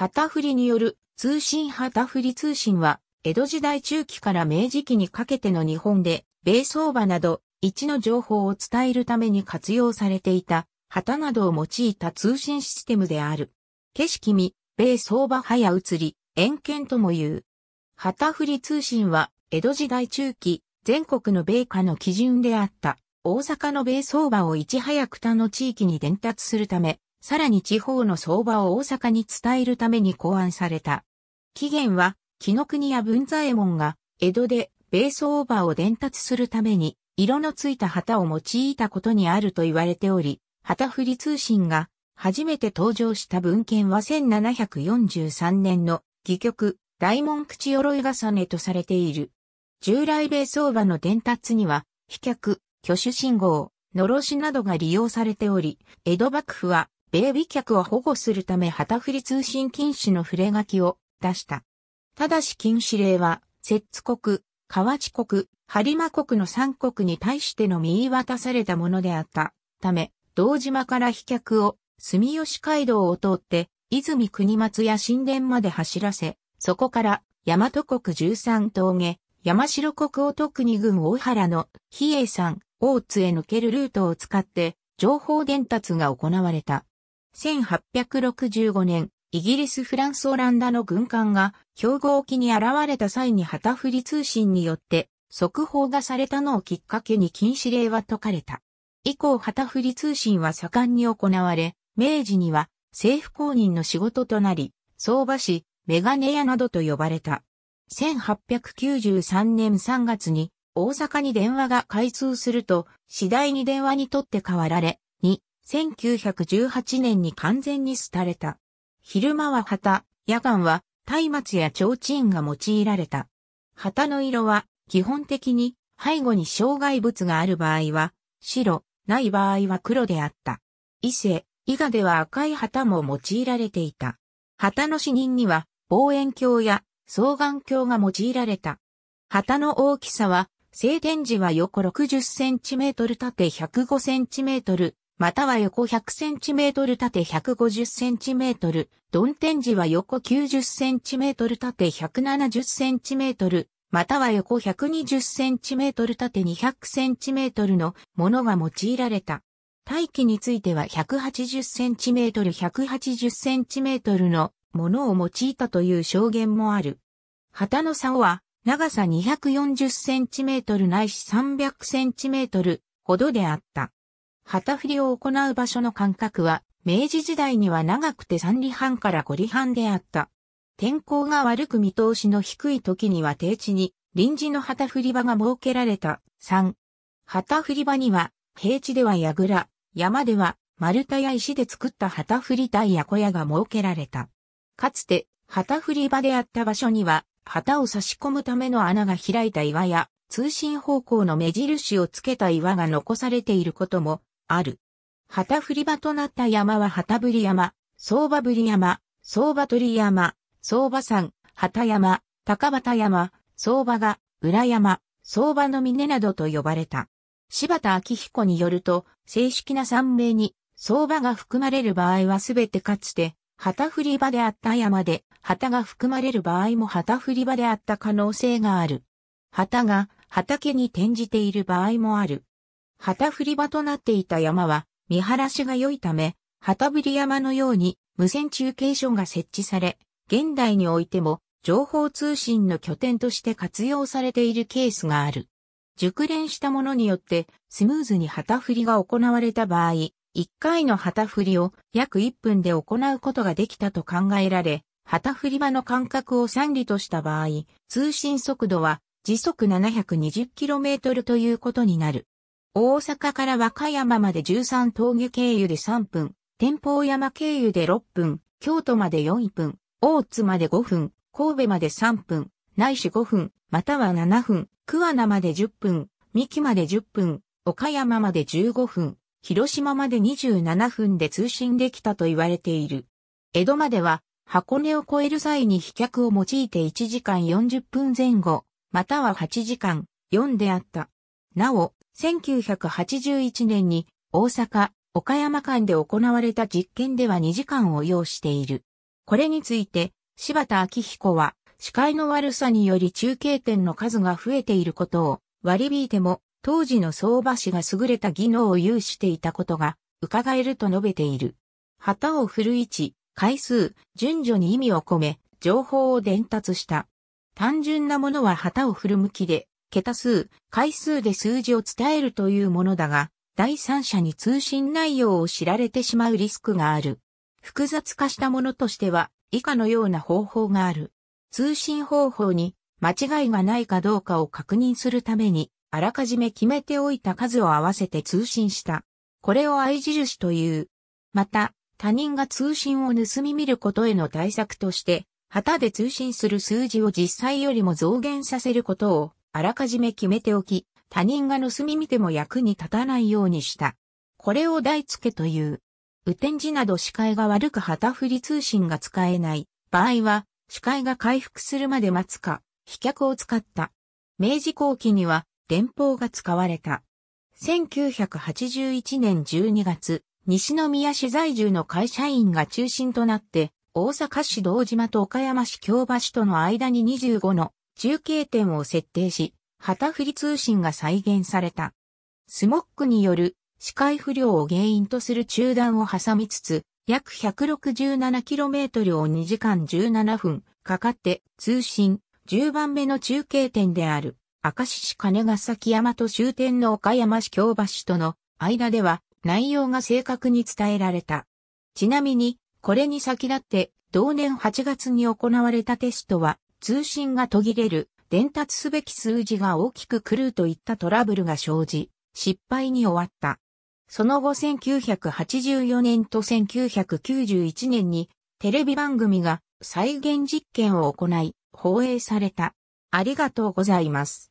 旗振りによる通信旗振り通信は、江戸時代中期から明治期にかけての日本で、米相場など、一の情報を伝えるために活用されていた、旗などを用いた通信システムである。景色見、米相場や移り、遠見とも言う。旗振り通信は、江戸時代中期、全国の米価の基準であった、大阪の米相場をいち早く他の地域に伝達するため、さらに地方の相場を大阪に伝えるために考案された。起源は、木の国や文左衛門が、江戸で、米相場を伝達するために、色のついた旗を用いたことにあると言われており、旗振り通信が、初めて登場した文献は1743年の、戯曲、大門口鎧重ねとされている。従来米相場の伝達には、飛脚、挙手信号、呪しなどが利用されており、江戸幕府は米美客を保護するため旗振り通信禁止の触れ書きを出した。ただし禁止令は、摂津国、河内国、播磨国の三国に対しての見渡されたものであったため、道島から飛脚を住吉街道を通って、泉国松や神殿まで走らせ、そこから大和国十三峠、山城国を特に郡大原の比叡山、大津へ抜けるルートを使って、情報伝達が行われた。1865年、イギリス・フランス・オランダの軍艦が兵庫沖に現れた際に旗振り通信によって速報がされたのをきっかけに禁止令は解かれた。以降旗振り通信は盛んに行われ、明治には政府公認の仕事となり、相場市、メガネ屋などと呼ばれた。1893年3月に大阪に電話が開通すると、次第に電話に取って代わられ、2、1918年に完全に廃れた。昼間は旗、夜間は松明や提灯が用いられた。旗の色は基本的に背後に障害物がある場合は白、ない場合は黒であった。伊勢、伊賀では赤い旗も用いられていた。旗の死人には望遠鏡や双眼鏡が用いられた。旗の大きさは、静電時は横60センチメートル縦105センチメートル、または横 100cm 縦 150cm、鈍天時は横 90cm 縦 170cm、または横 120cm 縦 200cm のものが用いられた。大気については 180cm、180cm のものを用いたという証言もある。旗の竿は長さ 240cm ないし 300cm ほどであった。旗振りを行う場所の間隔は、明治時代には長くて3里半から5里半であった。天候が悪く見通しの低い時には低地に臨時の旗振り場が設けられた。3。旗振り場には、平地では櫓、山では丸太や石で作った旗振り台や小屋が設けられた。かつて、旗振り場であった場所には、旗を差し込むための穴が開いた岩や、通信方向の目印をつけた岩が残されていることもある。旗振り場となった山は旗振り山、相場振り山、相場鳥山、相場山、旗山、高畑山、相場が、裏山、相場の峰などと呼ばれた。柴田明彦によると、正式な山名に、相場が含まれる場合はすべてかつて、旗振り場であった山で、旗が含まれる場合も旗振り場であった可能性がある。旗が畑に転じている場合もある。旗振り場となっていた山は、見晴らしが良いため、旗振り山のように無線中継所が設置され、現代においても情報通信の拠点として活用されているケースがある。熟練したものによってスムーズに旗振りが行われた場合、1回の旗振りを約1分で行うことができたと考えられ、旗振り場の間隔を3里とした場合、通信速度は時速 720km ということになる。大阪から和歌山まで13峠経由で3分、天保山経由で6分、京都まで4分、大津まで5分、神戸まで3分、ないし5分、または7分、桑名まで10分、三木まで10分、岡山まで15分、広島まで27分で通信できたと言われている。江戸までは、箱根を越える際に飛脚を用いて1時間40分前後、または8時間、4であった。なお、1981年に大阪、岡山間で行われた実験では2時間を要している。これについて、柴田明彦は、視界の悪さにより中継点の数が増えていることを割り引いても、当時の相場師が優れた技能を有していたことが、伺えると述べている。旗を振る位置、回数、順序に意味を込め、情報を伝達した。単純なものは旗を振る向きで、桁数、回数で数字を伝えるというものだが、第三者に通信内容を知られてしまうリスクがある。複雑化したものとしては、以下のような方法がある。通信方法に間違いがないかどうかを確認するために、あらかじめ決めておいた数を合わせて通信した。これを合印という。また、他人が通信を盗み見ることへの対策として、旗で通信する数字を実際よりも増減させることをあらかじめ決めておき、他人が盗み見ても役に立たないようにした。これを台付けという。雨天時など視界が悪く旗振り通信が使えない場合は、視界が回復するまで待つか、飛脚を使った。明治後期には、電報が使われた。1981年12月、西宮市在住の会社員が中心となって、大阪市道島と岡山市京橋との間に25の中継点を設定し、旗振り通信が再現された。スモックによる視界不良を原因とする中断を挟みつつ、約 167km を2時間17分かかって通信10番目の中継点である赤石市金ヶ崎山と終点の岡山市京橋との間では内容が正確に伝えられた。ちなみにこれに先立って同年8月に行われたテストは通信が途切れる、伝達すべき数字が大きく狂うといったトラブルが生じ、失敗に終わった。その後1984年と1991年にテレビ番組が再現実験を行い放映された。ありがとうございます。